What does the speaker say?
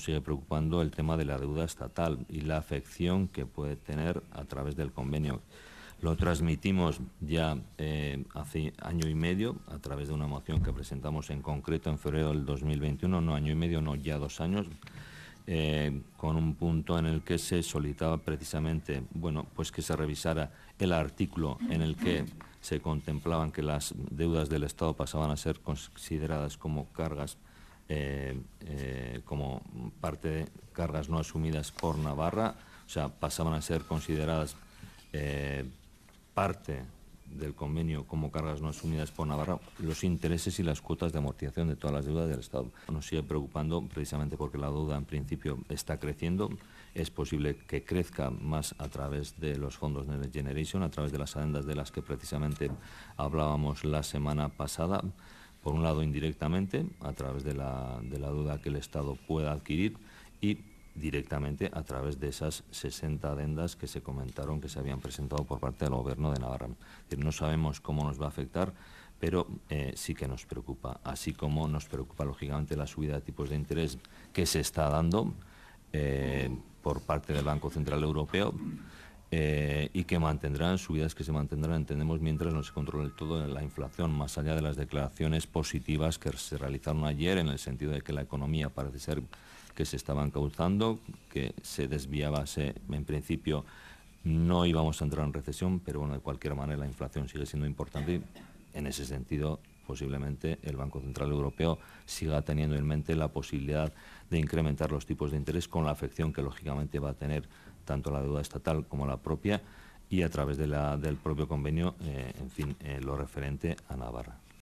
sigue preocupando el tema de la deuda estatal y la afección que puede tener a través del convenio. Lo transmitimos ya eh, hace año y medio a través de una moción que presentamos en concreto en febrero del 2021, no año y medio, no ya dos años, eh, con un punto en el que se solicitaba precisamente, bueno, pues que se revisara el artículo en el que se contemplaban que las deudas del Estado pasaban a ser consideradas como cargas eh, parte de cargas no asumidas por Navarra, o sea, pasaban a ser consideradas eh, parte del convenio como cargas no asumidas por Navarra los intereses y las cuotas de amortización de todas las deudas del Estado. Nos sigue preocupando precisamente porque la deuda en principio está creciendo. Es posible que crezca más a través de los fondos de Generation, a través de las adendas de las que precisamente hablábamos la semana pasada por un lado indirectamente, a través de la, de deuda que el Estado pueda adquirir y directamente a través de esas 60 adendas que se comentaron que se habían presentado por parte del Gobierno de Navarra. no sabemos cómo nos va a afectar, pero eh, sí que nos preocupa, así como nos preocupa lógicamente la subida de tipos de interés que se está dando eh, por parte del Banco Central Europeo eh, y que mantendrán subidas que se mantendrán, entendemos, mientras no se controle todo la inflación, más allá de las declaraciones positivas que se realizaron ayer en el sentido de que la economía parece ser que se estaba causando, que se desviaba, en principio no íbamos a entrar en recesión, pero bueno, de cualquier manera la inflación sigue siendo importante y en ese sentido posiblemente el Banco Central Europeo siga teniendo en mente la posibilidad de incrementar los tipos de interés con la afección que lógicamente va a tener tanto la deuda estatal como la propia y a través de del propio convenio, eh, en fin, eh, lo referente a Navarra.